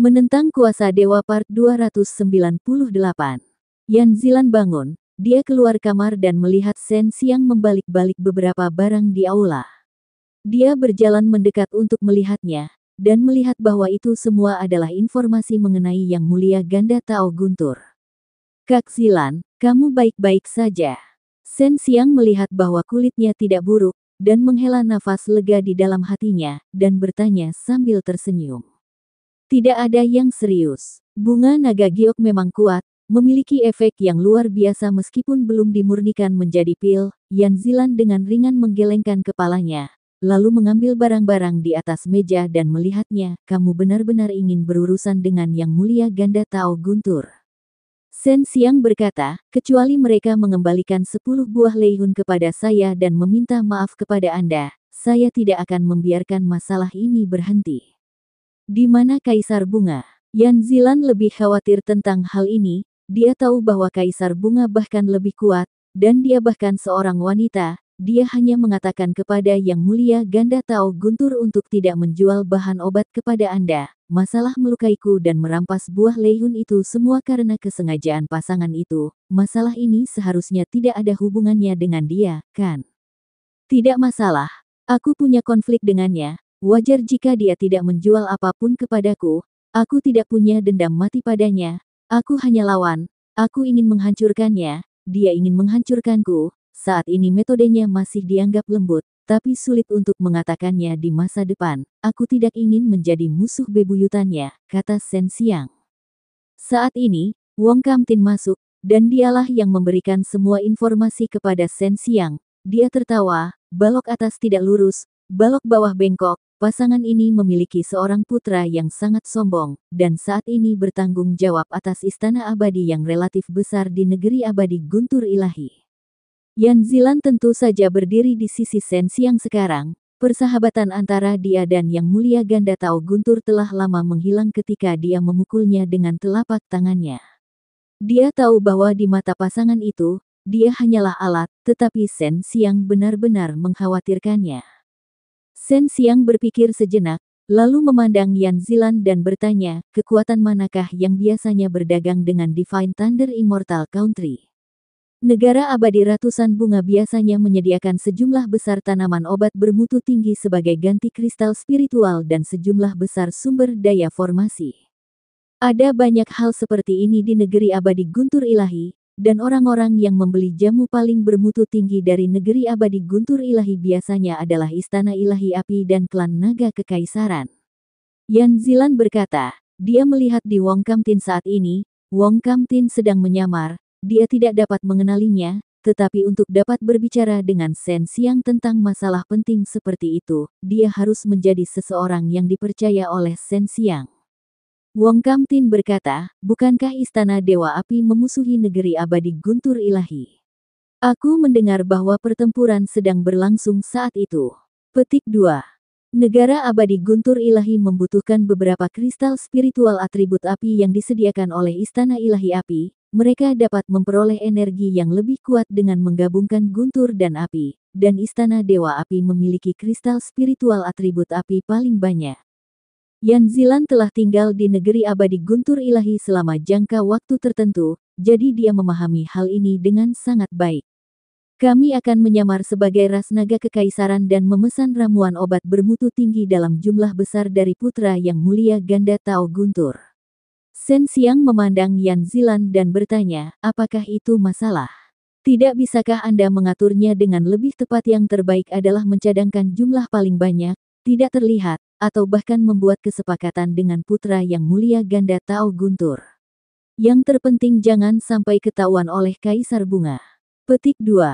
Menentang Kuasa Dewa Part 298. Yan Zilan bangun, dia keluar kamar dan melihat Sen Siang membalik-balik beberapa barang di aula. Dia berjalan mendekat untuk melihatnya, dan melihat bahwa itu semua adalah informasi mengenai Yang Mulia Ganda Tao Guntur. Kak Zilan, kamu baik-baik saja. Sen Siang melihat bahwa kulitnya tidak buruk, dan menghela nafas lega di dalam hatinya, dan bertanya sambil tersenyum. Tidak ada yang serius. Bunga naga giok memang kuat, memiliki efek yang luar biasa meskipun belum dimurnikan menjadi pil, Yan Zilan dengan ringan menggelengkan kepalanya. Lalu mengambil barang-barang di atas meja dan melihatnya, kamu benar-benar ingin berurusan dengan yang mulia ganda Tao Guntur. Sen Siang berkata, kecuali mereka mengembalikan sepuluh buah leihun kepada saya dan meminta maaf kepada Anda, saya tidak akan membiarkan masalah ini berhenti. Di mana Kaisar Bunga? Yan Zilan lebih khawatir tentang hal ini, dia tahu bahwa Kaisar Bunga bahkan lebih kuat, dan dia bahkan seorang wanita, dia hanya mengatakan kepada Yang Mulia Ganda Tao Guntur untuk tidak menjual bahan obat kepada Anda. Masalah melukaiku dan merampas buah Leyun itu semua karena kesengajaan pasangan itu. Masalah ini seharusnya tidak ada hubungannya dengan dia, kan? Tidak masalah. Aku punya konflik dengannya, Wajar jika dia tidak menjual apapun kepadaku, aku tidak punya dendam mati padanya, aku hanya lawan, aku ingin menghancurkannya, dia ingin menghancurkanku, saat ini metodenya masih dianggap lembut, tapi sulit untuk mengatakannya di masa depan. Aku tidak ingin menjadi musuh bebuyutannya, kata Sen Siang. Saat ini, Wong Kam Tin masuk, dan dialah yang memberikan semua informasi kepada Sen Siang. Dia tertawa, balok atas tidak lurus, balok bawah bengkok, Pasangan ini memiliki seorang putra yang sangat sombong, dan saat ini bertanggung jawab atas istana abadi yang relatif besar di negeri abadi Guntur Ilahi. Yan Zilan tentu saja berdiri di sisi Sen Siang sekarang, persahabatan antara dia dan Yang Mulia Ganda Tao Guntur telah lama menghilang ketika dia memukulnya dengan telapak tangannya. Dia tahu bahwa di mata pasangan itu, dia hanyalah alat, tetapi Sen Siang benar-benar mengkhawatirkannya. Sen Siang berpikir sejenak, lalu memandang Yan Zilan dan bertanya, kekuatan manakah yang biasanya berdagang dengan Divine Thunder Immortal Country? Negara abadi ratusan bunga biasanya menyediakan sejumlah besar tanaman obat bermutu tinggi sebagai ganti kristal spiritual dan sejumlah besar sumber daya formasi. Ada banyak hal seperti ini di negeri abadi Guntur Ilahi, dan orang-orang yang membeli jamu paling bermutu tinggi dari negeri abadi Guntur Ilahi biasanya adalah Istana Ilahi Api dan klan Naga Kekaisaran. Yan Zilan berkata, dia melihat di Wong Kam Tin saat ini, Wong Kam Tin sedang menyamar, dia tidak dapat mengenalinya, tetapi untuk dapat berbicara dengan Sen Siang tentang masalah penting seperti itu, dia harus menjadi seseorang yang dipercaya oleh Sen Siang. Wong Kamtin berkata, bukankah istana Dewa Api memusuhi negeri abadi Guntur Ilahi? Aku mendengar bahwa pertempuran sedang berlangsung saat itu. Petik 2. Negara abadi Guntur Ilahi membutuhkan beberapa kristal spiritual atribut api yang disediakan oleh Istana Ilahi Api. Mereka dapat memperoleh energi yang lebih kuat dengan menggabungkan guntur dan api, dan Istana Dewa Api memiliki kristal spiritual atribut api paling banyak. Yan Zilan telah tinggal di negeri abadi Guntur Ilahi selama jangka waktu tertentu, jadi dia memahami hal ini dengan sangat baik. Kami akan menyamar sebagai ras naga kekaisaran dan memesan ramuan obat bermutu tinggi dalam jumlah besar dari putra yang mulia Ganda Tao Guntur. Sen Siang memandang Yan Zilan dan bertanya, apakah itu masalah? Tidak bisakah Anda mengaturnya dengan lebih tepat yang terbaik adalah mencadangkan jumlah paling banyak, tidak terlihat, atau bahkan membuat kesepakatan dengan putra yang mulia Ganda Tao Guntur. Yang terpenting jangan sampai ketahuan oleh Kaisar Bunga. Petik 2.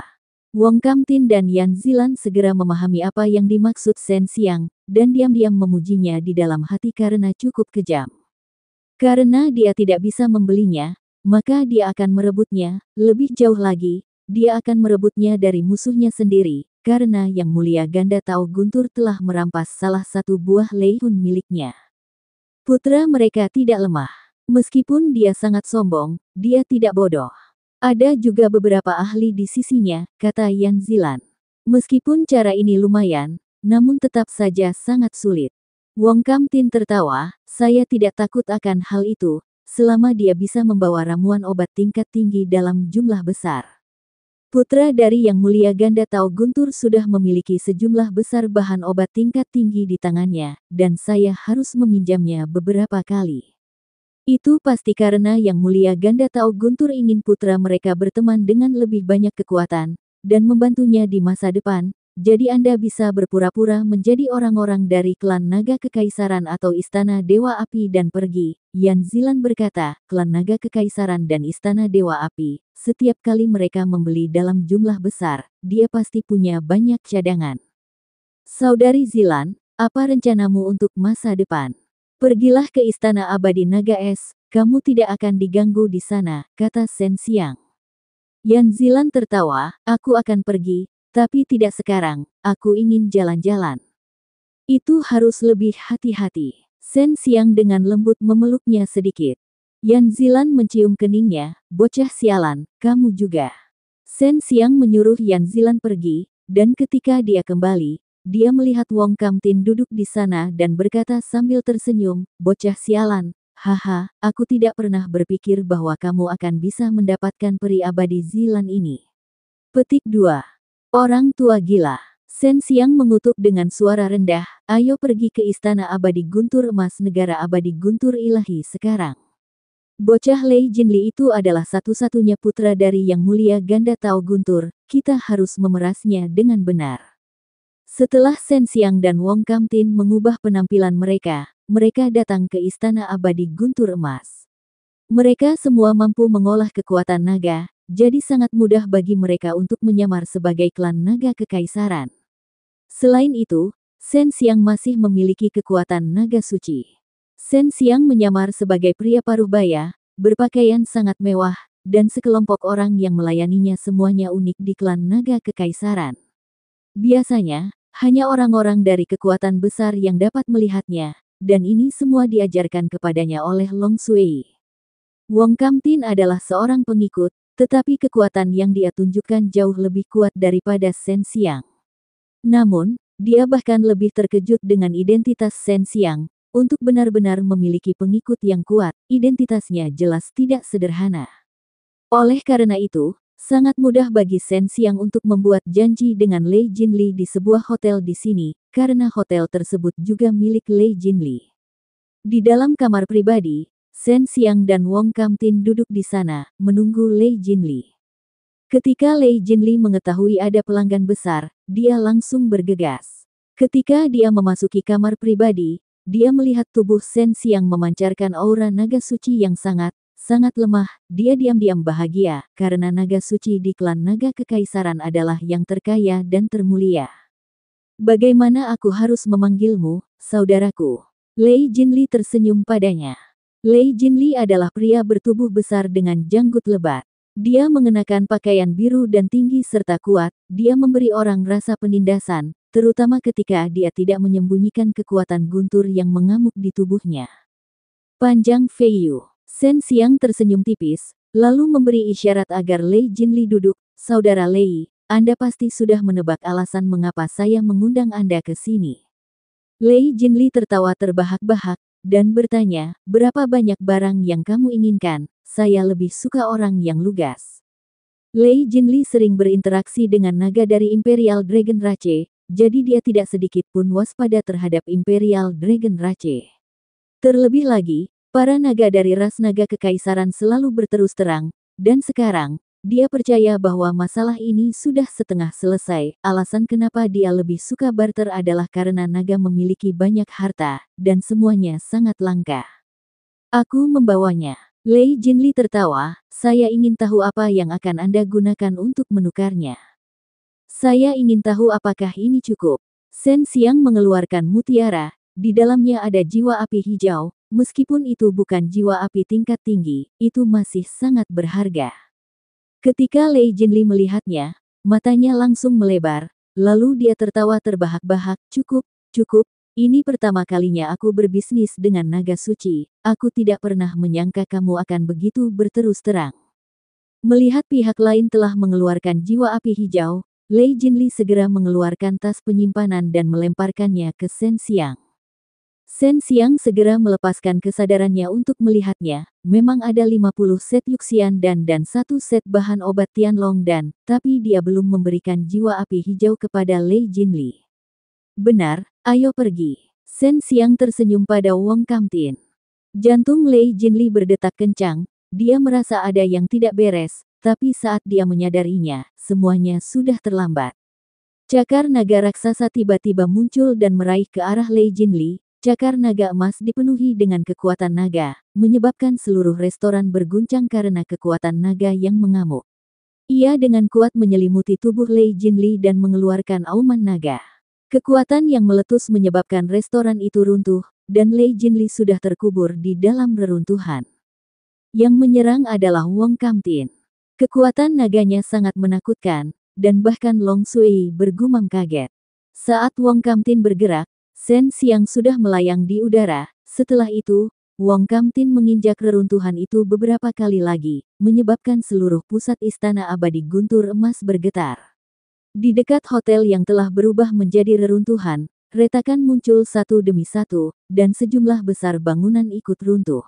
Wong Kamtin dan Yan Zilan segera memahami apa yang dimaksud Sen Siang, dan diam-diam memujinya di dalam hati karena cukup kejam. Karena dia tidak bisa membelinya, maka dia akan merebutnya, lebih jauh lagi, dia akan merebutnya dari musuhnya sendiri, karena Yang Mulia Ganda Tao Guntur telah merampas salah satu buah leihun miliknya. Putra mereka tidak lemah. Meskipun dia sangat sombong, dia tidak bodoh. Ada juga beberapa ahli di sisinya, kata Yan Zilan. Meskipun cara ini lumayan, namun tetap saja sangat sulit. Wong Kam Tin tertawa, saya tidak takut akan hal itu, selama dia bisa membawa ramuan obat tingkat tinggi dalam jumlah besar. Putra dari Yang Mulia Ganda Tao Guntur sudah memiliki sejumlah besar bahan obat tingkat tinggi di tangannya, dan saya harus meminjamnya beberapa kali. Itu pasti karena Yang Mulia Ganda Tao Guntur ingin putra mereka berteman dengan lebih banyak kekuatan, dan membantunya di masa depan, jadi Anda bisa berpura-pura menjadi orang-orang dari klan naga kekaisaran atau istana Dewa Api dan pergi. Yan Zilan berkata, klan naga kekaisaran dan istana Dewa Api, setiap kali mereka membeli dalam jumlah besar, dia pasti punya banyak cadangan. Saudari Zilan, apa rencanamu untuk masa depan? Pergilah ke istana abadi naga es, kamu tidak akan diganggu di sana, kata Sen Siang. Yan Zilan tertawa, aku akan pergi, tapi tidak sekarang, aku ingin jalan-jalan. Itu harus lebih hati-hati. Sen Siang dengan lembut memeluknya sedikit. Yan Zilan mencium keningnya, bocah sialan, kamu juga. Sen Siang menyuruh Yan Zilan pergi, dan ketika dia kembali, dia melihat Wong Tin duduk di sana dan berkata sambil tersenyum, bocah sialan, haha, aku tidak pernah berpikir bahwa kamu akan bisa mendapatkan peri abadi Zilan ini. Petik 2 Orang tua gila. Sen Siang mengutuk dengan suara rendah, ayo pergi ke istana abadi guntur emas negara abadi guntur ilahi sekarang. Bocah Lei Jinli itu adalah satu-satunya putra dari Yang Mulia Ganda Tao Guntur, kita harus memerasnya dengan benar. Setelah Sen Siang dan Wong Kam Tin mengubah penampilan mereka, mereka datang ke istana abadi guntur emas. Mereka semua mampu mengolah kekuatan naga, jadi sangat mudah bagi mereka untuk menyamar sebagai klan naga kekaisaran. Selain itu, Shen Xiang masih memiliki kekuatan naga suci. Shen Xiang menyamar sebagai pria paruh baya, berpakaian sangat mewah, dan sekelompok orang yang melayaninya semuanya unik di klan naga kekaisaran. Biasanya, hanya orang-orang dari kekuatan besar yang dapat melihatnya, dan ini semua diajarkan kepadanya oleh Long Sui. Wong Kam Tin adalah seorang pengikut, tetapi kekuatan yang dia tunjukkan jauh lebih kuat daripada Shen Xiang. Namun, dia bahkan lebih terkejut dengan identitas Shen Xiang. Untuk benar-benar memiliki pengikut yang kuat, identitasnya jelas tidak sederhana. Oleh karena itu, sangat mudah bagi Shen Xiang untuk membuat janji dengan Lei Jinli di sebuah hotel di sini, karena hotel tersebut juga milik Lei Jinli. Di dalam kamar pribadi, Sen Xiang dan Wong Kam Tin duduk di sana, menunggu Lei Jinli. Ketika Lei Jinli mengetahui ada pelanggan besar, dia langsung bergegas. Ketika dia memasuki kamar pribadi, dia melihat tubuh Sen Xiang memancarkan aura naga suci yang sangat, sangat lemah, dia diam-diam bahagia, karena naga suci di klan naga kekaisaran adalah yang terkaya dan termulia. Bagaimana aku harus memanggilmu, saudaraku? Lei Jinli tersenyum padanya. Lei Jinli adalah pria bertubuh besar dengan janggut lebat. Dia mengenakan pakaian biru dan tinggi serta kuat, dia memberi orang rasa penindasan, terutama ketika dia tidak menyembunyikan kekuatan guntur yang mengamuk di tubuhnya. Panjang Fei Yu, Sen Siang tersenyum tipis, lalu memberi isyarat agar Lei Jinli duduk, Saudara Lei, Anda pasti sudah menebak alasan mengapa saya mengundang Anda ke sini. Lei Jinli tertawa terbahak-bahak, dan bertanya, berapa banyak barang yang kamu inginkan, saya lebih suka orang yang lugas. Lei Jinli sering berinteraksi dengan naga dari Imperial Dragon Rache, jadi dia tidak sedikit pun waspada terhadap Imperial Dragon Rache. Terlebih lagi, para naga dari ras naga kekaisaran selalu berterus terang, dan sekarang, dia percaya bahwa masalah ini sudah setengah selesai. Alasan kenapa dia lebih suka barter adalah karena naga memiliki banyak harta, dan semuanya sangat langka. Aku membawanya. Lei Jinli tertawa, saya ingin tahu apa yang akan Anda gunakan untuk menukarnya. Saya ingin tahu apakah ini cukup. Sen Siang mengeluarkan mutiara, di dalamnya ada jiwa api hijau, meskipun itu bukan jiwa api tingkat tinggi, itu masih sangat berharga. Ketika Lei Jinli melihatnya, matanya langsung melebar, lalu dia tertawa terbahak-bahak, cukup, cukup, ini pertama kalinya aku berbisnis dengan naga suci, aku tidak pernah menyangka kamu akan begitu berterus terang. Melihat pihak lain telah mengeluarkan jiwa api hijau, Lei Jinli segera mengeluarkan tas penyimpanan dan melemparkannya ke Sen Siang. Sen Siang segera melepaskan kesadarannya untuk melihatnya. Memang ada 50 set Yuxian dan dan satu set bahan obat Tianlong dan, tapi dia belum memberikan jiwa api hijau kepada Lei Jinli. Benar, ayo pergi. Sen Siang tersenyum pada Wong Kamtin. Jantung Lei Jinli berdetak kencang, dia merasa ada yang tidak beres, tapi saat dia menyadarinya, semuanya sudah terlambat. Cakar naga raksasa tiba-tiba muncul dan meraih ke arah Lei Jinli, Cakar naga emas dipenuhi dengan kekuatan naga, menyebabkan seluruh restoran berguncang karena kekuatan naga yang mengamuk. Ia dengan kuat menyelimuti tubuh Lei Jinli dan mengeluarkan auman naga. Kekuatan yang meletus menyebabkan restoran itu runtuh, dan Lei Jinli sudah terkubur di dalam reruntuhan. Yang menyerang adalah Wong Kamtin. Kekuatan naganya sangat menakutkan, dan bahkan Long Sui bergumam kaget. Saat Wong Kamtin bergerak, Sen Siang sudah melayang di udara, setelah itu, Wong Kam Tin menginjak reruntuhan itu beberapa kali lagi, menyebabkan seluruh pusat istana abadi guntur emas bergetar. Di dekat hotel yang telah berubah menjadi reruntuhan, retakan muncul satu demi satu, dan sejumlah besar bangunan ikut runtuh.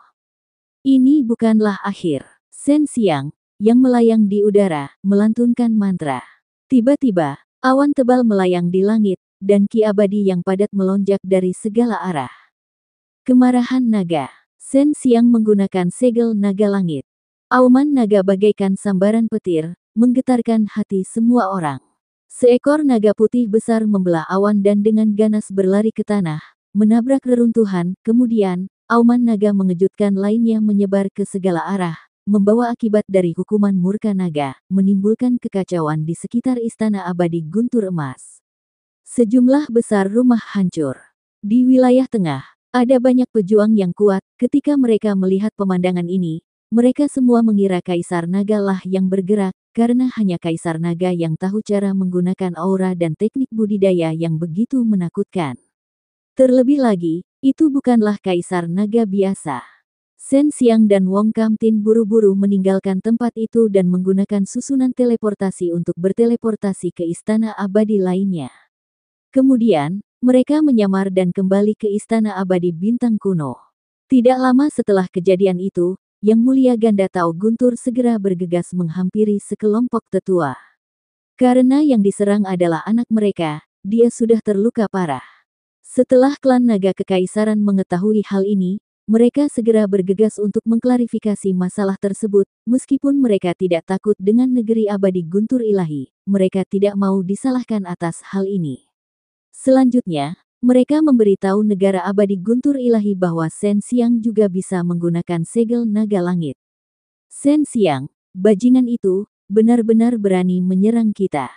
Ini bukanlah akhir. Sen Siang, yang melayang di udara, melantunkan mantra. Tiba-tiba, awan tebal melayang di langit, dan ki abadi yang padat melonjak dari segala arah. Kemarahan naga. Sen Siang menggunakan segel naga langit. Auman naga bagaikan sambaran petir, menggetarkan hati semua orang. Seekor naga putih besar membelah awan dan dengan ganas berlari ke tanah, menabrak reruntuhan, kemudian, auman naga mengejutkan lainnya menyebar ke segala arah, membawa akibat dari hukuman murka naga, menimbulkan kekacauan di sekitar istana abadi guntur emas. Sejumlah besar rumah hancur. Di wilayah tengah, ada banyak pejuang yang kuat. Ketika mereka melihat pemandangan ini, mereka semua mengira Kaisar Naga lah yang bergerak, karena hanya Kaisar Naga yang tahu cara menggunakan aura dan teknik budidaya yang begitu menakutkan. Terlebih lagi, itu bukanlah Kaisar Naga biasa. Sen Xiang dan Wong Kam Tin buru-buru meninggalkan tempat itu dan menggunakan susunan teleportasi untuk berteleportasi ke istana abadi lainnya. Kemudian, mereka menyamar dan kembali ke Istana Abadi Bintang Kuno. Tidak lama setelah kejadian itu, Yang Mulia Ganda Tau Guntur segera bergegas menghampiri sekelompok tetua. Karena yang diserang adalah anak mereka, dia sudah terluka parah. Setelah klan naga kekaisaran mengetahui hal ini, mereka segera bergegas untuk mengklarifikasi masalah tersebut, meskipun mereka tidak takut dengan negeri abadi Guntur Ilahi, mereka tidak mau disalahkan atas hal ini. Selanjutnya, mereka memberitahu negara abadi Guntur Ilahi bahwa Sen Siang juga bisa menggunakan segel naga langit. Sen Siang, bajingan itu, benar-benar berani menyerang kita.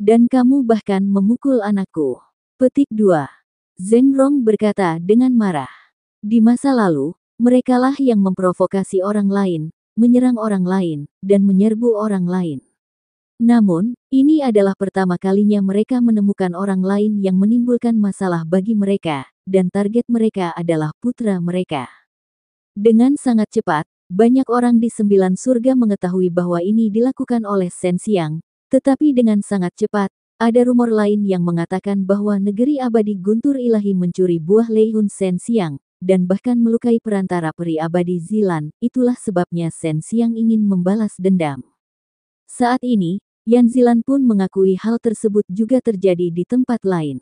Dan kamu bahkan memukul anakku. Petik 2. Zeng Rong berkata dengan marah. Di masa lalu, merekalah yang memprovokasi orang lain, menyerang orang lain, dan menyerbu orang lain. Namun, ini adalah pertama kalinya mereka menemukan orang lain yang menimbulkan masalah bagi mereka, dan target mereka adalah putra mereka. Dengan sangat cepat, banyak orang di sembilan surga mengetahui bahwa ini dilakukan oleh Sen Siang, tetapi dengan sangat cepat, ada rumor lain yang mengatakan bahwa negeri abadi Guntur Ilahi mencuri buah Leihun Sen Siang, dan bahkan melukai perantara peri abadi Zilan, itulah sebabnya Sen Siang ingin membalas dendam. Saat ini, Yan Zilan pun mengakui hal tersebut juga terjadi di tempat lain.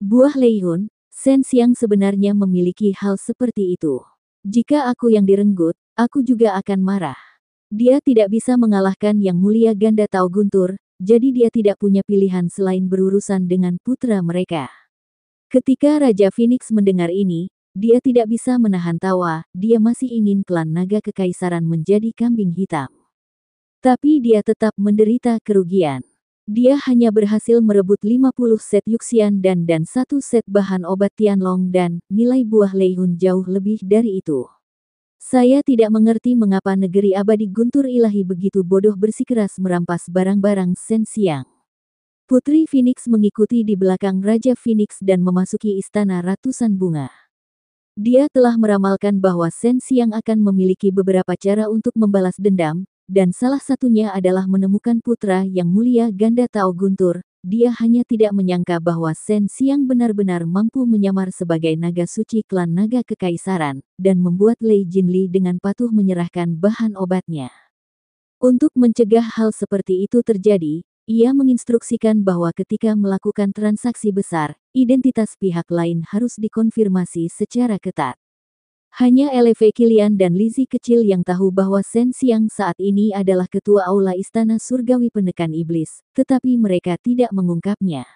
Buah Leihun, Sen Siang sebenarnya memiliki hal seperti itu. Jika aku yang direnggut, aku juga akan marah. Dia tidak bisa mengalahkan yang mulia ganda Tao Guntur, jadi dia tidak punya pilihan selain berurusan dengan putra mereka. Ketika Raja Phoenix mendengar ini, dia tidak bisa menahan tawa, dia masih ingin klan naga kekaisaran menjadi kambing hitam. Tapi dia tetap menderita kerugian. Dia hanya berhasil merebut 50 set Yuxian dan dan satu set bahan obat Tianlong dan nilai buah Leihun jauh lebih dari itu. Saya tidak mengerti mengapa negeri abadi guntur ilahi begitu bodoh bersikeras merampas barang-barang Sen Siang. Putri Phoenix mengikuti di belakang Raja Phoenix dan memasuki istana ratusan bunga. Dia telah meramalkan bahwa Sen Siang akan memiliki beberapa cara untuk membalas dendam, dan salah satunya adalah menemukan putra yang mulia Ganda Tao Guntur. Dia hanya tidak menyangka bahwa Sen Siang benar-benar mampu menyamar sebagai naga suci klan naga kekaisaran, dan membuat Lei Jinli dengan patuh menyerahkan bahan obatnya. Untuk mencegah hal seperti itu terjadi, ia menginstruksikan bahwa ketika melakukan transaksi besar, identitas pihak lain harus dikonfirmasi secara ketat. Hanya LV Kilian dan Lizzie kecil yang tahu bahwa Sen Siang saat ini adalah ketua aula istana surgawi penekan iblis, tetapi mereka tidak mengungkapnya.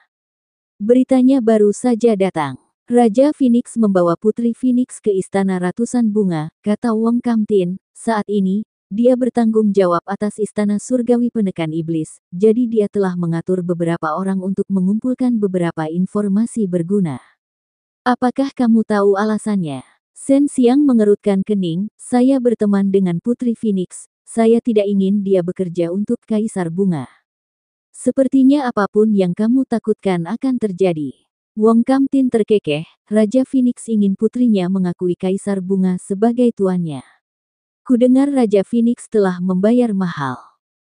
Beritanya baru saja datang. Raja Phoenix membawa Putri Phoenix ke Istana Ratusan Bunga, kata Wong Tin. Saat ini, dia bertanggung jawab atas Istana Surgawi Penekan Iblis, jadi dia telah mengatur beberapa orang untuk mengumpulkan beberapa informasi berguna. Apakah kamu tahu alasannya? Sen Siang mengerutkan kening, saya berteman dengan Putri Phoenix, saya tidak ingin dia bekerja untuk Kaisar Bunga. Sepertinya apapun yang kamu takutkan akan terjadi. Wong Kamtin terkekeh, Raja Phoenix ingin putrinya mengakui Kaisar Bunga sebagai tuannya. Kudengar Raja Phoenix telah membayar mahal.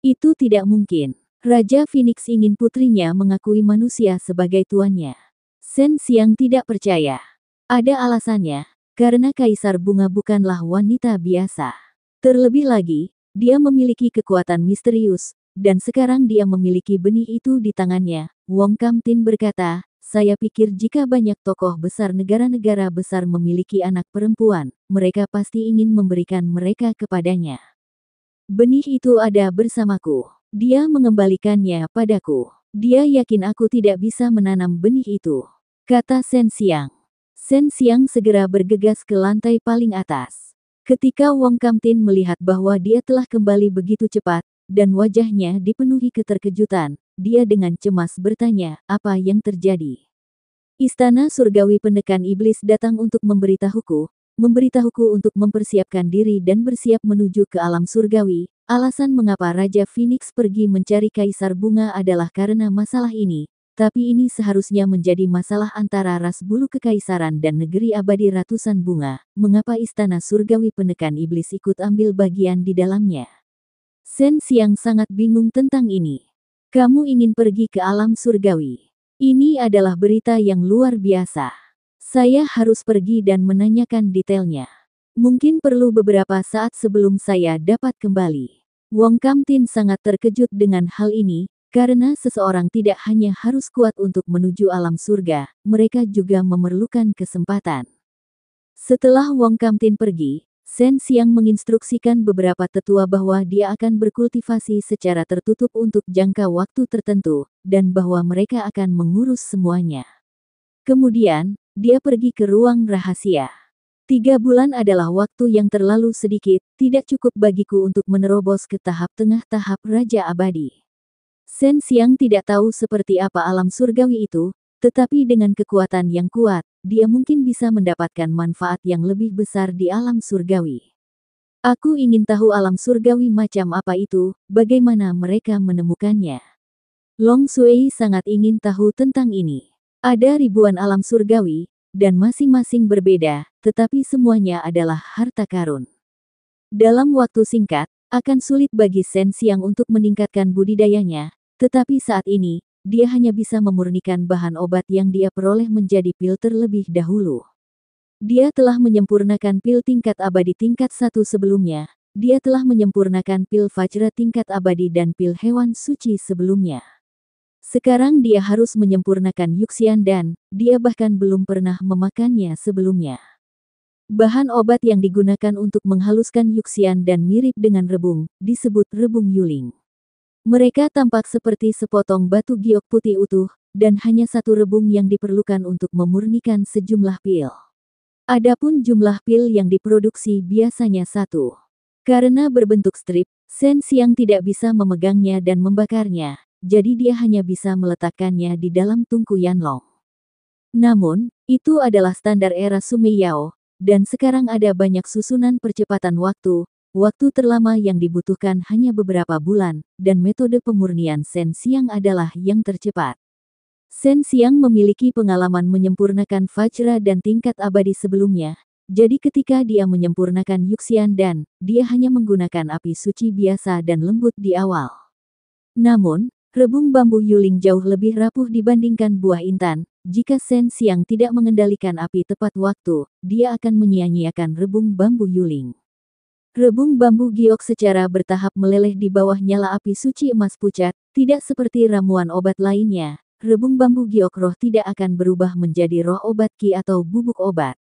Itu tidak mungkin. Raja Phoenix ingin putrinya mengakui manusia sebagai tuannya. Sen Siang tidak percaya. Ada alasannya, karena Kaisar Bunga bukanlah wanita biasa. Terlebih lagi, dia memiliki kekuatan misterius, dan sekarang dia memiliki benih itu di tangannya. Wong Kam Tin berkata, saya pikir jika banyak tokoh besar negara-negara besar memiliki anak perempuan, mereka pasti ingin memberikan mereka kepadanya. Benih itu ada bersamaku. Dia mengembalikannya padaku. Dia yakin aku tidak bisa menanam benih itu. Kata Sen Siang. Sen Siang segera bergegas ke lantai paling atas. Ketika Wong Kamtin melihat bahwa dia telah kembali begitu cepat, dan wajahnya dipenuhi keterkejutan, dia dengan cemas bertanya, apa yang terjadi? Istana surgawi penekan iblis datang untuk memberitahuku, memberitahuku untuk mempersiapkan diri dan bersiap menuju ke alam surgawi, Alasan mengapa Raja Phoenix pergi mencari Kaisar Bunga adalah karena masalah ini, tapi ini seharusnya menjadi masalah antara ras bulu kekaisaran dan negeri abadi ratusan bunga, mengapa istana surgawi penekan iblis ikut ambil bagian di dalamnya. Sen Siang sangat bingung tentang ini. Kamu ingin pergi ke alam surgawi. Ini adalah berita yang luar biasa. Saya harus pergi dan menanyakan detailnya. Mungkin perlu beberapa saat sebelum saya dapat kembali. Wong Kamtin sangat terkejut dengan hal ini, karena seseorang tidak hanya harus kuat untuk menuju alam surga, mereka juga memerlukan kesempatan. Setelah Wong Kamtin pergi, Sen Siang menginstruksikan beberapa tetua bahwa dia akan berkultivasi secara tertutup untuk jangka waktu tertentu, dan bahwa mereka akan mengurus semuanya. Kemudian, dia pergi ke ruang rahasia. Tiga bulan adalah waktu yang terlalu sedikit, tidak cukup bagiku untuk menerobos ke tahap tengah tahap Raja Abadi. Sen Siang tidak tahu seperti apa alam surgawi itu, tetapi dengan kekuatan yang kuat, dia mungkin bisa mendapatkan manfaat yang lebih besar di alam surgawi. Aku ingin tahu alam surgawi macam apa itu, bagaimana mereka menemukannya. Long Sui sangat ingin tahu tentang ini. Ada ribuan alam surgawi, dan masing-masing berbeda, tetapi semuanya adalah harta karun. Dalam waktu singkat, akan sulit bagi Sen Siang untuk meningkatkan budidayanya, tetapi saat ini, dia hanya bisa memurnikan bahan obat yang dia peroleh menjadi pil terlebih dahulu. Dia telah menyempurnakan pil tingkat abadi tingkat satu sebelumnya. Dia telah menyempurnakan pil Fajra tingkat abadi dan pil hewan suci sebelumnya. Sekarang dia harus menyempurnakan Yuxian dan dia bahkan belum pernah memakannya sebelumnya. Bahan obat yang digunakan untuk menghaluskan Yuxian dan mirip dengan rebung, disebut rebung Yuling. Mereka tampak seperti sepotong batu giok putih utuh, dan hanya satu rebung yang diperlukan untuk memurnikan sejumlah pil. Adapun jumlah pil yang diproduksi biasanya satu. Karena berbentuk strip, Sen Siang tidak bisa memegangnya dan membakarnya, jadi dia hanya bisa meletakkannya di dalam tungku Yanlong. Namun, itu adalah standar era Sumiyao, dan sekarang ada banyak susunan percepatan waktu, Waktu terlama yang dibutuhkan hanya beberapa bulan, dan metode pemurnian Sen Siang adalah yang tercepat. Sen Siang memiliki pengalaman menyempurnakan Fajra dan tingkat abadi sebelumnya, jadi ketika dia menyempurnakan Yuxian dan, dia hanya menggunakan api suci biasa dan lembut di awal. Namun, rebung bambu Yuling jauh lebih rapuh dibandingkan buah intan, jika Sen Siang tidak mengendalikan api tepat waktu, dia akan menyia-nyiakan rebung bambu Yuling. Rebung bambu giok secara bertahap meleleh di bawah nyala api suci emas pucat, tidak seperti ramuan obat lainnya. Rebung bambu giok roh tidak akan berubah menjadi roh obat ki atau bubuk obat.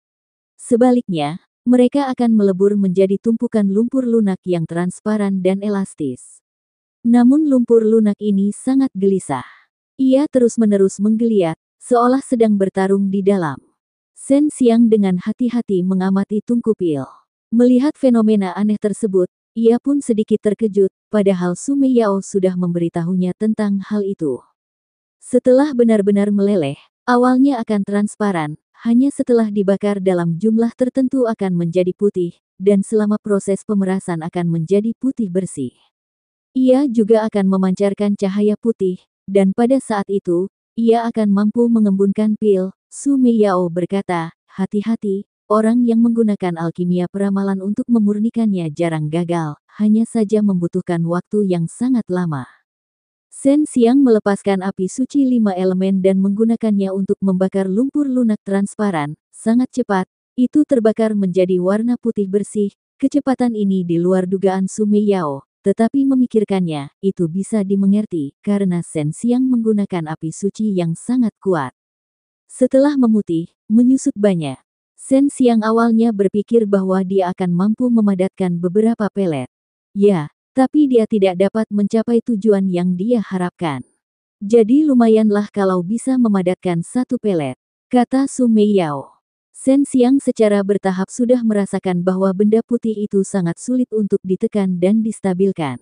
Sebaliknya, mereka akan melebur menjadi tumpukan lumpur lunak yang transparan dan elastis. Namun lumpur lunak ini sangat gelisah. Ia terus-menerus menggeliat, seolah sedang bertarung di dalam. Sen Siang dengan hati-hati mengamati tungku pil. Melihat fenomena aneh tersebut, ia pun sedikit terkejut, padahal Sumi Yao sudah memberitahunya tentang hal itu. Setelah benar-benar meleleh, awalnya akan transparan, hanya setelah dibakar dalam jumlah tertentu akan menjadi putih, dan selama proses pemerasan akan menjadi putih bersih. Ia juga akan memancarkan cahaya putih, dan pada saat itu, ia akan mampu mengembunkan pil, Sumi Yao berkata, hati-hati, Orang yang menggunakan alkimia peramalan untuk memurnikannya jarang gagal, hanya saja membutuhkan waktu yang sangat lama. Sen Siang melepaskan api suci lima elemen dan menggunakannya untuk membakar lumpur lunak transparan, sangat cepat, itu terbakar menjadi warna putih bersih, kecepatan ini di luar dugaan Sumi Yao, tetapi memikirkannya, itu bisa dimengerti, karena Sen Siang menggunakan api suci yang sangat kuat. Setelah memutih, menyusut banyak, Sen Siang awalnya berpikir bahwa dia akan mampu memadatkan beberapa pelet. Ya, tapi dia tidak dapat mencapai tujuan yang dia harapkan. Jadi lumayanlah kalau bisa memadatkan satu pelet, kata Sumeyao. Sen Siang secara bertahap sudah merasakan bahwa benda putih itu sangat sulit untuk ditekan dan distabilkan.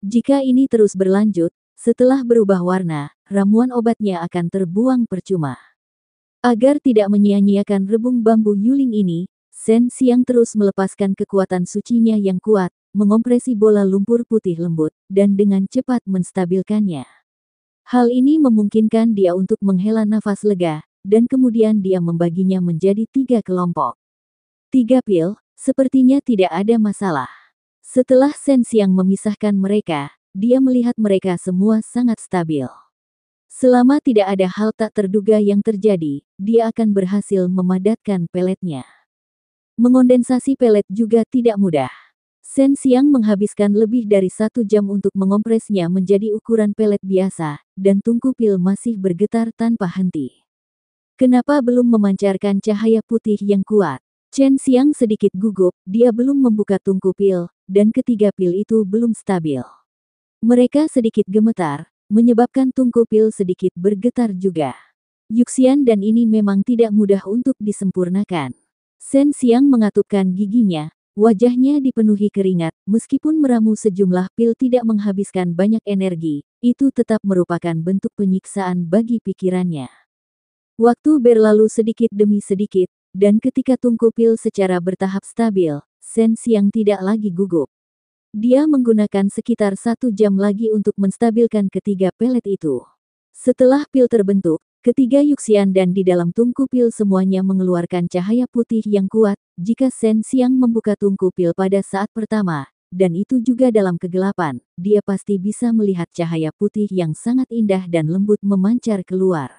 Jika ini terus berlanjut, setelah berubah warna, ramuan obatnya akan terbuang percuma. Agar tidak menyia-nyiakan rebung bambu yuling ini, Sen Siang terus melepaskan kekuatan sucinya yang kuat, mengompresi bola lumpur putih lembut, dan dengan cepat menstabilkannya. Hal ini memungkinkan dia untuk menghela nafas lega, dan kemudian dia membaginya menjadi tiga kelompok. Tiga pil, sepertinya tidak ada masalah. Setelah Sen Siang memisahkan mereka, dia melihat mereka semua sangat stabil. Selama tidak ada hal tak terduga yang terjadi, dia akan berhasil memadatkan peletnya. Mengondensasi pelet juga tidak mudah. Sen Siang menghabiskan lebih dari satu jam untuk mengompresnya menjadi ukuran pelet biasa, dan tungku pil masih bergetar tanpa henti. Kenapa belum memancarkan cahaya putih yang kuat? Chen Siang sedikit gugup, dia belum membuka tungku pil, dan ketiga pil itu belum stabil. Mereka sedikit gemetar, menyebabkan tungku pil sedikit bergetar juga. Yuxian dan ini memang tidak mudah untuk disempurnakan. Sen Siang mengatupkan giginya, wajahnya dipenuhi keringat, meskipun meramu sejumlah pil tidak menghabiskan banyak energi, itu tetap merupakan bentuk penyiksaan bagi pikirannya. Waktu berlalu sedikit demi sedikit, dan ketika tungku pil secara bertahap stabil, Sen Siang tidak lagi gugup. Dia menggunakan sekitar satu jam lagi untuk menstabilkan ketiga pelet itu. Setelah pil terbentuk, ketiga Yuxian dan di dalam tungku pil semuanya mengeluarkan cahaya putih yang kuat jika Sen Siang membuka tungku pil pada saat pertama, dan itu juga dalam kegelapan, dia pasti bisa melihat cahaya putih yang sangat indah dan lembut memancar keluar.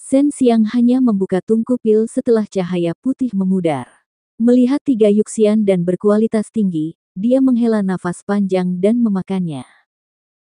Sen Siang hanya membuka tungku pil setelah cahaya putih memudar. Melihat tiga yuksian dan berkualitas tinggi, dia menghela nafas panjang dan memakannya.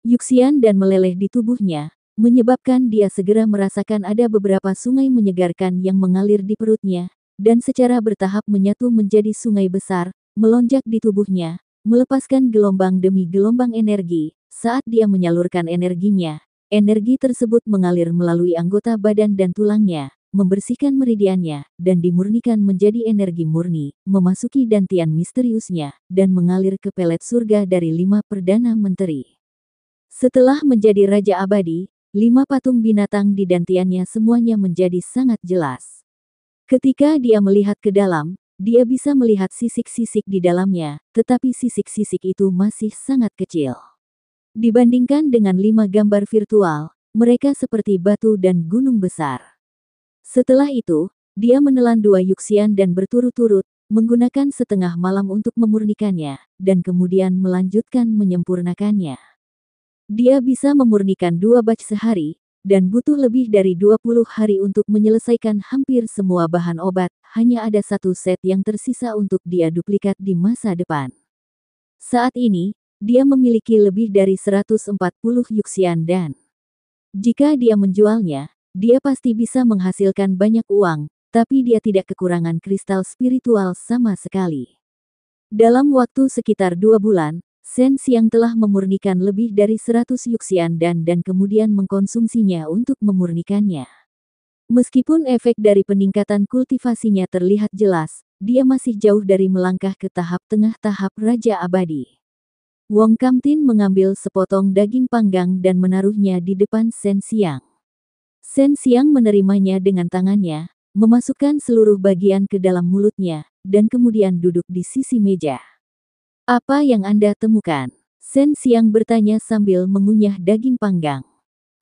Yuxian dan meleleh di tubuhnya, menyebabkan dia segera merasakan ada beberapa sungai menyegarkan yang mengalir di perutnya, dan secara bertahap menyatu menjadi sungai besar, melonjak di tubuhnya, melepaskan gelombang demi gelombang energi. Saat dia menyalurkan energinya, energi tersebut mengalir melalui anggota badan dan tulangnya, membersihkan meridiannya, dan dimurnikan menjadi energi murni, memasuki dantian misteriusnya, dan mengalir ke pelet surga dari lima perdana menteri. Setelah menjadi Raja Abadi, lima patung binatang di dantiannya semuanya menjadi sangat jelas. Ketika dia melihat ke dalam, dia bisa melihat sisik-sisik di dalamnya, tetapi sisik-sisik itu masih sangat kecil. Dibandingkan dengan lima gambar virtual, mereka seperti batu dan gunung besar. Setelah itu, dia menelan dua yuksian dan berturut-turut, menggunakan setengah malam untuk memurnikannya, dan kemudian melanjutkan menyempurnakannya. Dia bisa memurnikan dua batch sehari, dan butuh lebih dari 20 hari untuk menyelesaikan hampir semua bahan obat, hanya ada satu set yang tersisa untuk dia duplikat di masa depan. Saat ini, dia memiliki lebih dari 140 yuksian dan jika dia menjualnya, dia pasti bisa menghasilkan banyak uang, tapi dia tidak kekurangan kristal spiritual sama sekali. Dalam waktu sekitar dua bulan, Shen Siang telah memurnikan lebih dari 100 yuksian dan dan kemudian mengkonsumsinya untuk memurnikannya. Meskipun efek dari peningkatan kultivasinya terlihat jelas, dia masih jauh dari melangkah ke tahap tengah tahap Raja Abadi. Wong Kamtin mengambil sepotong daging panggang dan menaruhnya di depan Shen Siang. Sen Siang menerimanya dengan tangannya, memasukkan seluruh bagian ke dalam mulutnya, dan kemudian duduk di sisi meja. Apa yang Anda temukan? Sen Siang bertanya sambil mengunyah daging panggang.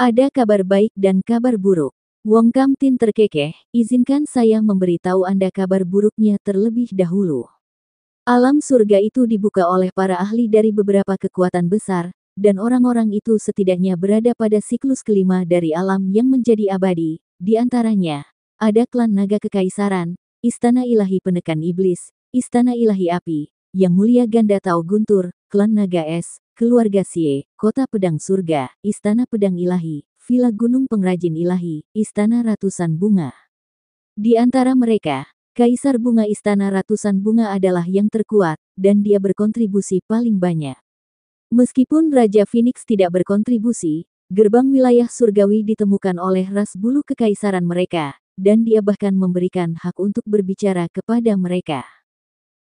Ada kabar baik dan kabar buruk. Wong Kam Tin terkekeh, izinkan saya memberitahu Anda kabar buruknya terlebih dahulu. Alam surga itu dibuka oleh para ahli dari beberapa kekuatan besar, dan orang-orang itu setidaknya berada pada siklus kelima dari alam yang menjadi abadi. Di antaranya, ada klan naga kekaisaran, istana ilahi penekan iblis, istana ilahi api, yang mulia ganda Tau Guntur, klan naga es, keluarga Sie, kota pedang surga, istana pedang ilahi, villa gunung pengrajin ilahi, istana ratusan bunga. Di antara mereka, Kaisar Bunga Istana Ratusan Bunga adalah yang terkuat, dan dia berkontribusi paling banyak. Meskipun Raja Phoenix tidak berkontribusi, gerbang wilayah surgawi ditemukan oleh ras bulu kekaisaran mereka, dan dia bahkan memberikan hak untuk berbicara kepada mereka.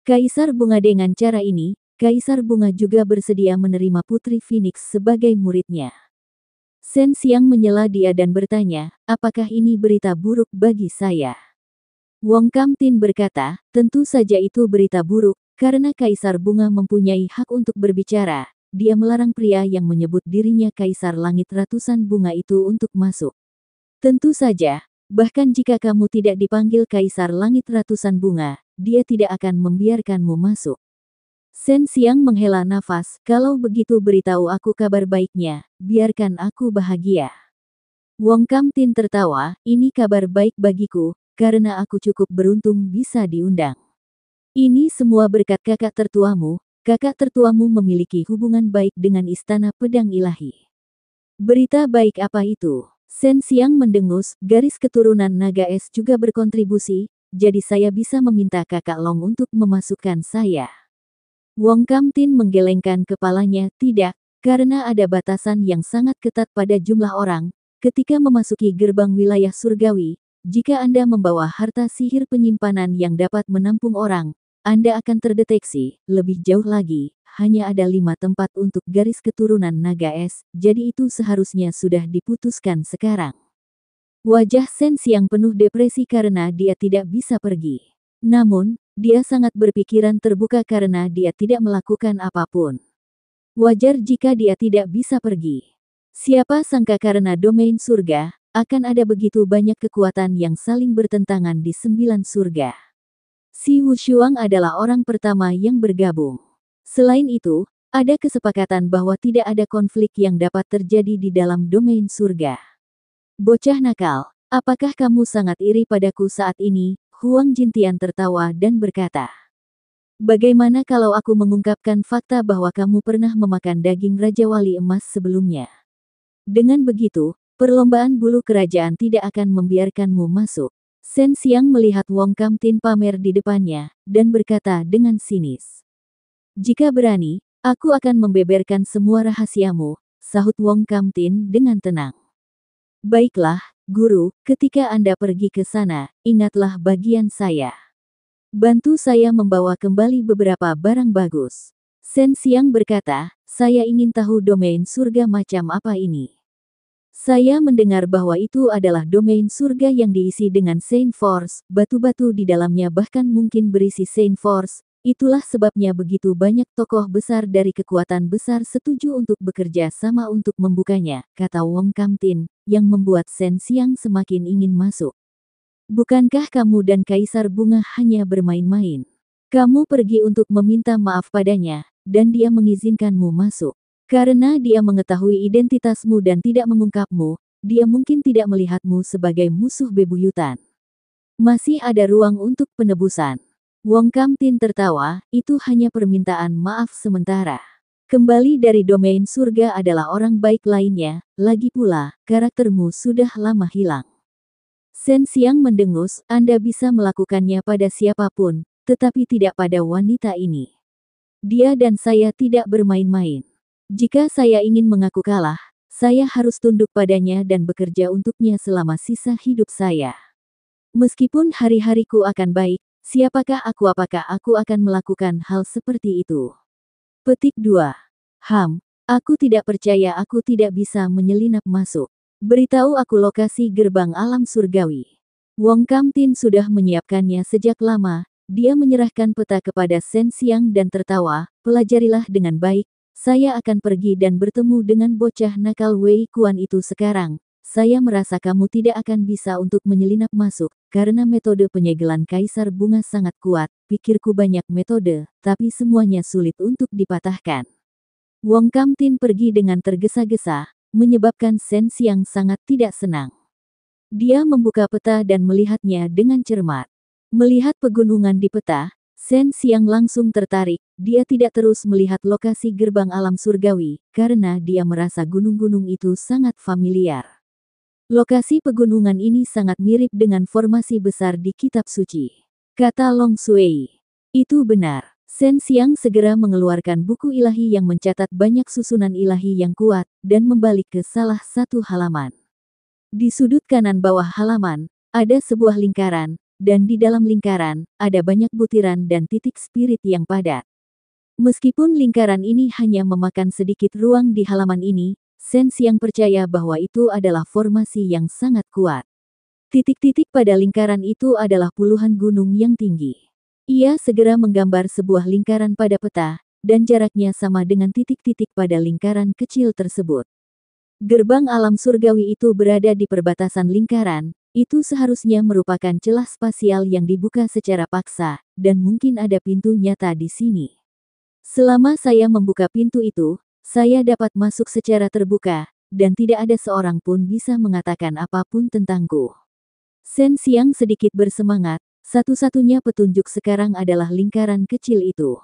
Kaisar Bunga dengan cara ini, Kaisar Bunga juga bersedia menerima Putri Phoenix sebagai muridnya. Sen Siang menyela dia dan bertanya, apakah ini berita buruk bagi saya? Wong Kam Tin berkata, tentu saja itu berita buruk, karena Kaisar Bunga mempunyai hak untuk berbicara, dia melarang pria yang menyebut dirinya kaisar langit ratusan bunga itu untuk masuk. Tentu saja, bahkan jika kamu tidak dipanggil kaisar langit ratusan bunga, dia tidak akan membiarkanmu masuk. Sen Siang menghela nafas, kalau begitu beritahu aku kabar baiknya, biarkan aku bahagia. Wong Kam Tin tertawa, ini kabar baik bagiku, karena aku cukup beruntung bisa diundang. Ini semua berkat kakak tertuamu, kakak tertuamu memiliki hubungan baik dengan Istana Pedang Ilahi. Berita baik apa itu? Sen Siang mendengus, garis keturunan naga es juga berkontribusi, jadi saya bisa meminta kakak Long untuk memasukkan saya. Wong Kam Tin menggelengkan kepalanya, tidak, karena ada batasan yang sangat ketat pada jumlah orang, ketika memasuki gerbang wilayah surgawi, jika Anda membawa harta sihir penyimpanan yang dapat menampung orang, anda akan terdeteksi, lebih jauh lagi, hanya ada lima tempat untuk garis keturunan naga es, jadi itu seharusnya sudah diputuskan sekarang. Wajah Sensi yang penuh depresi karena dia tidak bisa pergi. Namun, dia sangat berpikiran terbuka karena dia tidak melakukan apapun. Wajar jika dia tidak bisa pergi. Siapa sangka karena domain surga, akan ada begitu banyak kekuatan yang saling bertentangan di sembilan surga. Si Wu Wushuang adalah orang pertama yang bergabung. Selain itu, ada kesepakatan bahwa tidak ada konflik yang dapat terjadi di dalam domain surga. Bocah nakal, apakah kamu sangat iri padaku saat ini? Huang Jintian tertawa dan berkata. Bagaimana kalau aku mengungkapkan fakta bahwa kamu pernah memakan daging Raja Wali Emas sebelumnya? Dengan begitu, perlombaan bulu kerajaan tidak akan membiarkanmu masuk. Sen Siang melihat Wong Kam Tin pamer di depannya, dan berkata dengan sinis. Jika berani, aku akan membeberkan semua rahasiamu, sahut Wong Kam Tin dengan tenang. Baiklah, guru, ketika Anda pergi ke sana, ingatlah bagian saya. Bantu saya membawa kembali beberapa barang bagus. Sen Siang berkata, saya ingin tahu domain surga macam apa ini. Saya mendengar bahwa itu adalah domain surga yang diisi dengan Saint Force, batu-batu di dalamnya bahkan mungkin berisi Saint Force. Itulah sebabnya begitu banyak tokoh besar dari kekuatan besar setuju untuk bekerja sama untuk membukanya, kata Wong Kamtin, yang membuat Sen Siang semakin ingin masuk. Bukankah kamu dan Kaisar Bunga hanya bermain-main? Kamu pergi untuk meminta maaf padanya, dan dia mengizinkanmu masuk. Karena dia mengetahui identitasmu dan tidak mengungkapmu, dia mungkin tidak melihatmu sebagai musuh bebuyutan. Masih ada ruang untuk penebusan. Wong Kam Tin tertawa, itu hanya permintaan maaf sementara. Kembali dari domain surga adalah orang baik lainnya, lagi pula, karaktermu sudah lama hilang. Sen Siang mendengus, Anda bisa melakukannya pada siapapun, tetapi tidak pada wanita ini. Dia dan saya tidak bermain-main. Jika saya ingin mengaku kalah, saya harus tunduk padanya dan bekerja untuknya selama sisa hidup saya. Meskipun hari-hariku akan baik, siapakah aku apakah aku akan melakukan hal seperti itu? Petik 2. Ham, aku tidak percaya aku tidak bisa menyelinap masuk. Beritahu aku lokasi gerbang alam surgawi. Wong Kam Tin sudah menyiapkannya sejak lama, dia menyerahkan peta kepada Sen Siang dan tertawa, pelajarilah dengan baik, saya akan pergi dan bertemu dengan bocah nakal Wei Kuan itu sekarang. Saya merasa kamu tidak akan bisa untuk menyelinap masuk, karena metode penyegelan kaisar bunga sangat kuat. Pikirku banyak metode, tapi semuanya sulit untuk dipatahkan. Wong Kam Tin pergi dengan tergesa-gesa, menyebabkan Shen Siang sangat tidak senang. Dia membuka peta dan melihatnya dengan cermat. Melihat pegunungan di peta, Sen Siang langsung tertarik, dia tidak terus melihat lokasi gerbang alam surgawi, karena dia merasa gunung-gunung itu sangat familiar. Lokasi pegunungan ini sangat mirip dengan formasi besar di kitab suci. Kata Long Sui. Itu benar. Sen Siang segera mengeluarkan buku ilahi yang mencatat banyak susunan ilahi yang kuat, dan membalik ke salah satu halaman. Di sudut kanan bawah halaman, ada sebuah lingkaran, dan di dalam lingkaran, ada banyak butiran dan titik spirit yang padat. Meskipun lingkaran ini hanya memakan sedikit ruang di halaman ini, Sense yang percaya bahwa itu adalah formasi yang sangat kuat. Titik-titik pada lingkaran itu adalah puluhan gunung yang tinggi. Ia segera menggambar sebuah lingkaran pada peta, dan jaraknya sama dengan titik-titik pada lingkaran kecil tersebut. Gerbang alam surgawi itu berada di perbatasan lingkaran, itu seharusnya merupakan celah spasial yang dibuka secara paksa, dan mungkin ada pintu nyata di sini. Selama saya membuka pintu itu, saya dapat masuk secara terbuka, dan tidak ada seorang pun bisa mengatakan apapun tentangku. Sen Siang sedikit bersemangat, satu-satunya petunjuk sekarang adalah lingkaran kecil itu.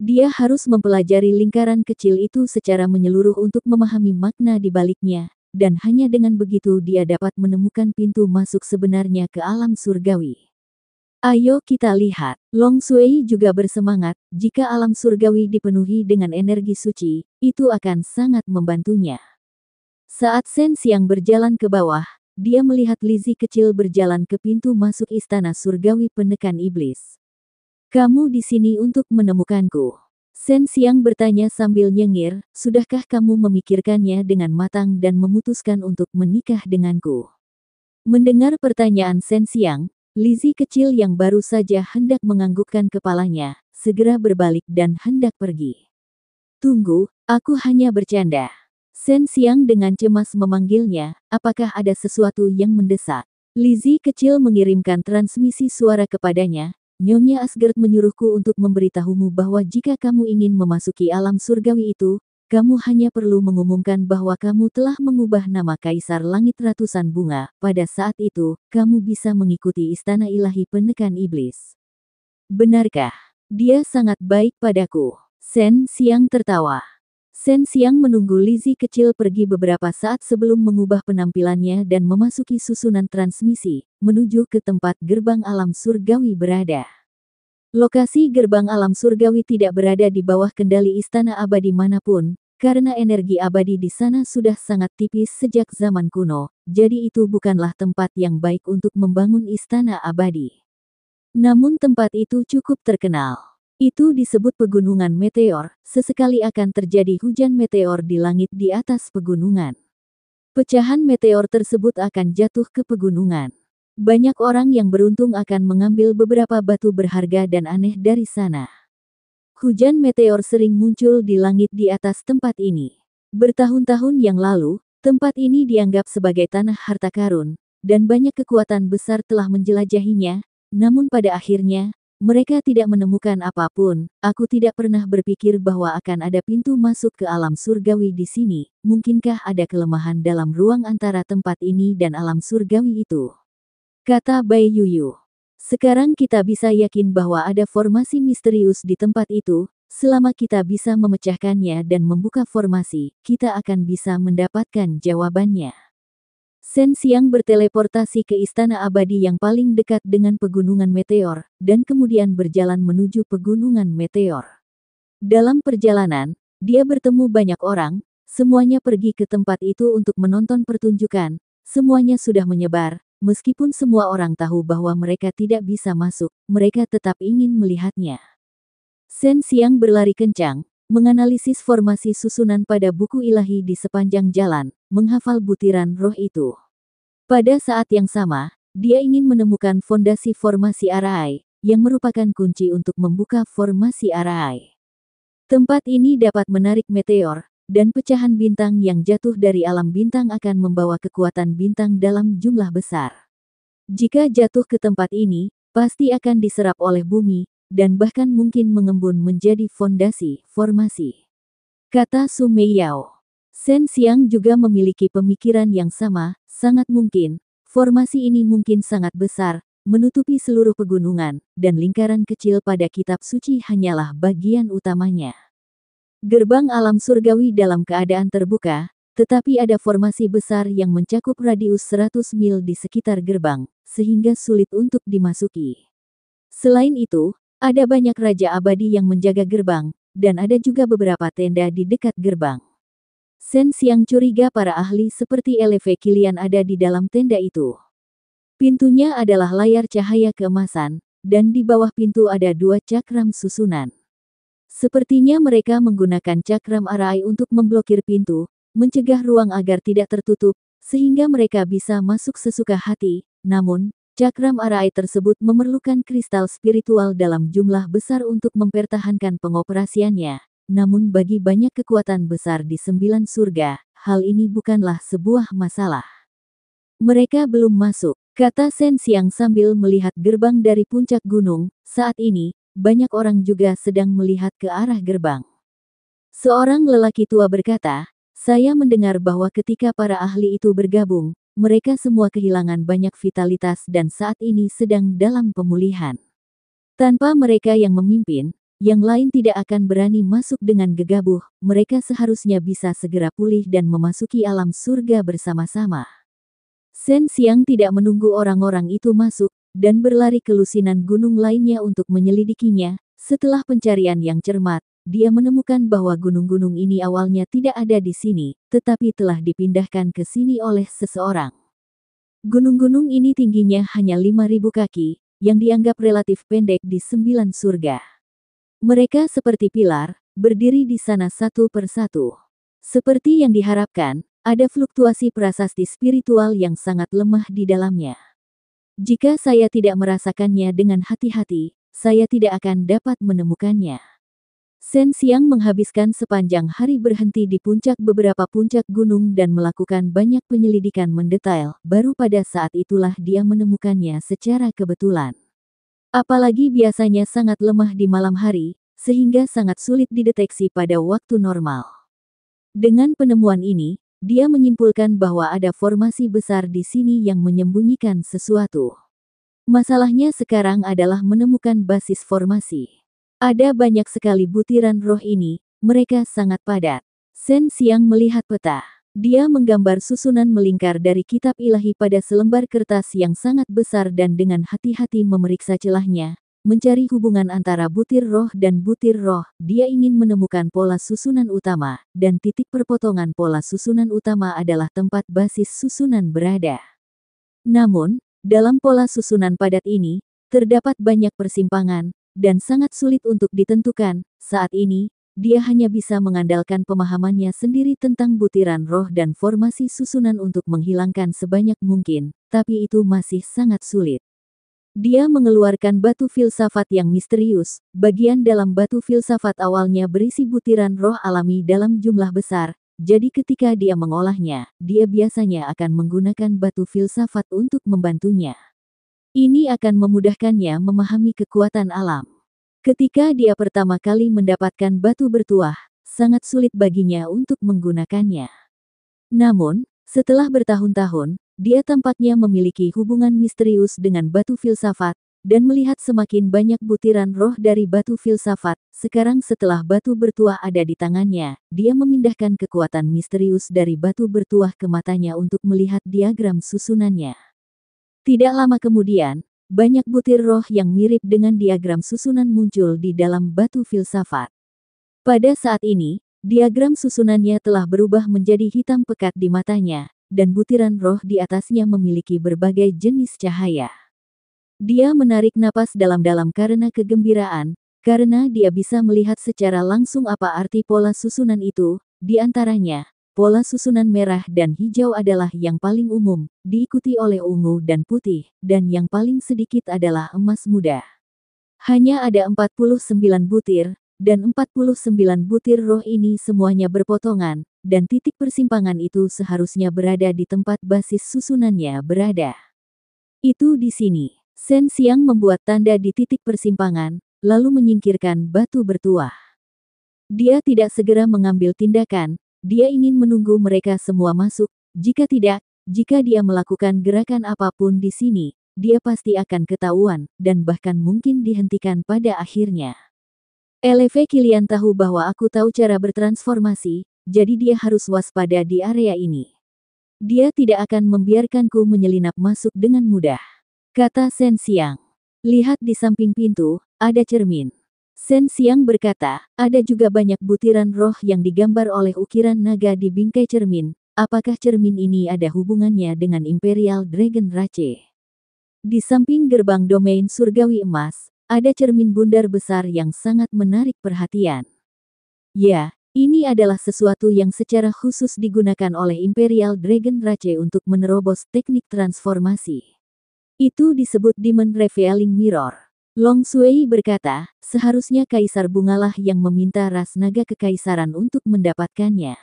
Dia harus mempelajari lingkaran kecil itu secara menyeluruh untuk memahami makna di baliknya, dan hanya dengan begitu dia dapat menemukan pintu masuk sebenarnya ke alam surgawi. Ayo kita lihat, Long Sui juga bersemangat, jika alam surgawi dipenuhi dengan energi suci, itu akan sangat membantunya. Saat Sen Siang berjalan ke bawah, dia melihat Lizzie kecil berjalan ke pintu masuk istana surgawi penekan iblis. Kamu di sini untuk menemukanku. Sen Siang bertanya sambil nyengir, sudahkah kamu memikirkannya dengan matang dan memutuskan untuk menikah denganku? Mendengar pertanyaan Sen Siang, Lizzie kecil yang baru saja hendak menganggukkan kepalanya, segera berbalik dan hendak pergi. Tunggu, aku hanya bercanda. Sen Siang dengan cemas memanggilnya, apakah ada sesuatu yang mendesak? Lizzie kecil mengirimkan transmisi suara kepadanya, Nyonya Asgard menyuruhku untuk memberitahumu bahwa jika kamu ingin memasuki alam surgawi itu, kamu hanya perlu mengumumkan bahwa kamu telah mengubah nama Kaisar Langit Ratusan Bunga. Pada saat itu, kamu bisa mengikuti Istana Ilahi Penekan Iblis. Benarkah? Dia sangat baik padaku. Sen Siang tertawa. Sen Siang menunggu Lizzie kecil pergi beberapa saat sebelum mengubah penampilannya dan memasuki susunan transmisi, menuju ke tempat gerbang alam surgawi berada. Lokasi gerbang alam surgawi tidak berada di bawah kendali istana abadi manapun, karena energi abadi di sana sudah sangat tipis sejak zaman kuno, jadi itu bukanlah tempat yang baik untuk membangun istana abadi. Namun tempat itu cukup terkenal. Itu disebut pegunungan meteor, sesekali akan terjadi hujan meteor di langit di atas pegunungan. Pecahan meteor tersebut akan jatuh ke pegunungan. Banyak orang yang beruntung akan mengambil beberapa batu berharga dan aneh dari sana. Hujan meteor sering muncul di langit di atas tempat ini. Bertahun-tahun yang lalu, tempat ini dianggap sebagai tanah harta karun, dan banyak kekuatan besar telah menjelajahinya, namun pada akhirnya, mereka tidak menemukan apapun, aku tidak pernah berpikir bahwa akan ada pintu masuk ke alam surgawi di sini, mungkinkah ada kelemahan dalam ruang antara tempat ini dan alam surgawi itu? Kata Bai Yuyu. Sekarang kita bisa yakin bahwa ada formasi misterius di tempat itu, selama kita bisa memecahkannya dan membuka formasi, kita akan bisa mendapatkan jawabannya. Sen Siang berteleportasi ke Istana Abadi yang paling dekat dengan Pegunungan Meteor, dan kemudian berjalan menuju Pegunungan Meteor. Dalam perjalanan, dia bertemu banyak orang, semuanya pergi ke tempat itu untuk menonton pertunjukan, semuanya sudah menyebar, meskipun semua orang tahu bahwa mereka tidak bisa masuk, mereka tetap ingin melihatnya. Sen Siang berlari kencang, menganalisis formasi susunan pada buku ilahi di sepanjang jalan, menghafal butiran roh itu. Pada saat yang sama, dia ingin menemukan fondasi formasi Arai, yang merupakan kunci untuk membuka formasi Arai. Tempat ini dapat menarik meteor, dan pecahan bintang yang jatuh dari alam bintang akan membawa kekuatan bintang dalam jumlah besar. Jika jatuh ke tempat ini, pasti akan diserap oleh bumi, dan bahkan mungkin mengembun menjadi fondasi formasi. Kata Sumeyao. Sen Siang juga memiliki pemikiran yang sama, sangat mungkin, formasi ini mungkin sangat besar, menutupi seluruh pegunungan, dan lingkaran kecil pada kitab suci hanyalah bagian utamanya. Gerbang alam surgawi dalam keadaan terbuka, tetapi ada formasi besar yang mencakup radius 100 mil di sekitar gerbang, sehingga sulit untuk dimasuki. Selain itu, ada banyak raja abadi yang menjaga gerbang, dan ada juga beberapa tenda di dekat gerbang. Sens yang curiga para ahli seperti Eleve Kilian ada di dalam tenda itu. Pintunya adalah layar cahaya keemasan, dan di bawah pintu ada dua cakram susunan. Sepertinya mereka menggunakan cakram arai untuk memblokir pintu, mencegah ruang agar tidak tertutup, sehingga mereka bisa masuk sesuka hati, namun, Cakram Arai tersebut memerlukan kristal spiritual dalam jumlah besar untuk mempertahankan pengoperasiannya. Namun bagi banyak kekuatan besar di sembilan surga, hal ini bukanlah sebuah masalah. Mereka belum masuk, kata Sen Siang sambil melihat gerbang dari puncak gunung. Saat ini, banyak orang juga sedang melihat ke arah gerbang. Seorang lelaki tua berkata, saya mendengar bahwa ketika para ahli itu bergabung, mereka semua kehilangan banyak vitalitas dan saat ini sedang dalam pemulihan. Tanpa mereka yang memimpin, yang lain tidak akan berani masuk dengan gegabah, mereka seharusnya bisa segera pulih dan memasuki alam surga bersama-sama. Sen Siang tidak menunggu orang-orang itu masuk, dan berlari ke lusinan gunung lainnya untuk menyelidikinya, setelah pencarian yang cermat, dia menemukan bahwa gunung-gunung ini awalnya tidak ada di sini, tetapi telah dipindahkan ke sini oleh seseorang. Gunung-gunung ini tingginya hanya 5.000 kaki, yang dianggap relatif pendek di sembilan surga. Mereka seperti pilar, berdiri di sana satu persatu. Seperti yang diharapkan, ada fluktuasi prasasti spiritual yang sangat lemah di dalamnya. Jika saya tidak merasakannya dengan hati-hati, saya tidak akan dapat menemukannya. Sen Siang menghabiskan sepanjang hari berhenti di puncak beberapa puncak gunung dan melakukan banyak penyelidikan mendetail, baru pada saat itulah dia menemukannya secara kebetulan. Apalagi biasanya sangat lemah di malam hari, sehingga sangat sulit dideteksi pada waktu normal. Dengan penemuan ini, dia menyimpulkan bahwa ada formasi besar di sini yang menyembunyikan sesuatu. Masalahnya sekarang adalah menemukan basis formasi. Ada banyak sekali butiran roh ini, mereka sangat padat. Sen Siang melihat peta. Dia menggambar susunan melingkar dari kitab ilahi pada selembar kertas yang sangat besar dan dengan hati-hati memeriksa celahnya, mencari hubungan antara butir roh dan butir roh, dia ingin menemukan pola susunan utama, dan titik perpotongan pola susunan utama adalah tempat basis susunan berada. Namun, dalam pola susunan padat ini, terdapat banyak persimpangan, dan sangat sulit untuk ditentukan. Saat ini, dia hanya bisa mengandalkan pemahamannya sendiri tentang butiran roh dan formasi susunan untuk menghilangkan sebanyak mungkin, tapi itu masih sangat sulit. Dia mengeluarkan batu filsafat yang misterius. Bagian dalam batu filsafat awalnya berisi butiran roh alami dalam jumlah besar, jadi ketika dia mengolahnya, dia biasanya akan menggunakan batu filsafat untuk membantunya. Ini akan memudahkannya memahami kekuatan alam. Ketika dia pertama kali mendapatkan batu bertuah, sangat sulit baginya untuk menggunakannya. Namun, setelah bertahun-tahun, dia tampaknya memiliki hubungan misterius dengan batu filsafat, dan melihat semakin banyak butiran roh dari batu filsafat. Sekarang setelah batu bertuah ada di tangannya, dia memindahkan kekuatan misterius dari batu bertuah ke matanya untuk melihat diagram susunannya. Tidak lama kemudian, banyak butir roh yang mirip dengan diagram susunan muncul di dalam batu filsafat. Pada saat ini, diagram susunannya telah berubah menjadi hitam pekat di matanya, dan butiran roh di atasnya memiliki berbagai jenis cahaya. Dia menarik napas dalam-dalam karena kegembiraan, karena dia bisa melihat secara langsung apa arti pola susunan itu, di antaranya, Pola susunan merah dan hijau adalah yang paling umum, diikuti oleh ungu dan putih, dan yang paling sedikit adalah emas muda. Hanya ada 49 butir, dan 49 butir roh ini semuanya berpotongan, dan titik persimpangan itu seharusnya berada di tempat basis susunannya berada. Itu di sini. Sen Siang membuat tanda di titik persimpangan, lalu menyingkirkan batu bertuah. Dia tidak segera mengambil tindakan, dia ingin menunggu mereka semua masuk, jika tidak, jika dia melakukan gerakan apapun di sini, dia pasti akan ketahuan, dan bahkan mungkin dihentikan pada akhirnya. LV Kilian tahu bahwa aku tahu cara bertransformasi, jadi dia harus waspada di area ini. Dia tidak akan membiarkanku menyelinap masuk dengan mudah. Kata Sen Siang. Lihat di samping pintu, ada cermin. Sen Siang berkata, ada juga banyak butiran roh yang digambar oleh ukiran naga di bingkai cermin. Apakah cermin ini ada hubungannya dengan Imperial Dragon Rache? Di samping gerbang domain surgawi emas, ada cermin bundar besar yang sangat menarik perhatian. Ya, ini adalah sesuatu yang secara khusus digunakan oleh Imperial Dragon Rache untuk menerobos teknik transformasi. Itu disebut Demon Revealing Mirror. Long Sui berkata, seharusnya Kaisar Bungalah yang meminta ras naga kekaisaran untuk mendapatkannya.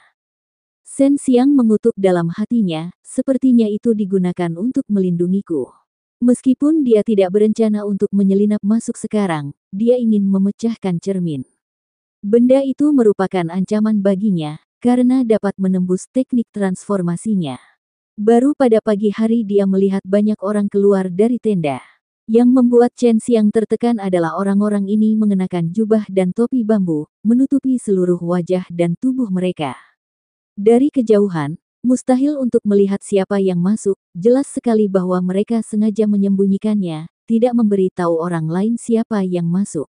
Sen Siang mengutuk dalam hatinya, sepertinya itu digunakan untuk melindungiku. Meskipun dia tidak berencana untuk menyelinap masuk sekarang, dia ingin memecahkan cermin. Benda itu merupakan ancaman baginya, karena dapat menembus teknik transformasinya. Baru pada pagi hari dia melihat banyak orang keluar dari tenda. Yang membuat Chen Xiang tertekan adalah orang-orang ini mengenakan jubah dan topi bambu, menutupi seluruh wajah dan tubuh mereka. Dari kejauhan, mustahil untuk melihat siapa yang masuk, jelas sekali bahwa mereka sengaja menyembunyikannya, tidak memberi tahu orang lain siapa yang masuk.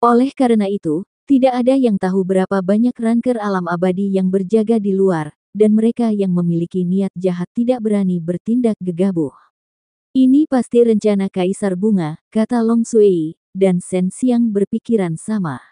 Oleh karena itu, tidak ada yang tahu berapa banyak ranker alam abadi yang berjaga di luar, dan mereka yang memiliki niat jahat tidak berani bertindak gegabah. Ini pasti rencana Kaisar Bunga, kata Long Sui, dan Sen Siang berpikiran sama.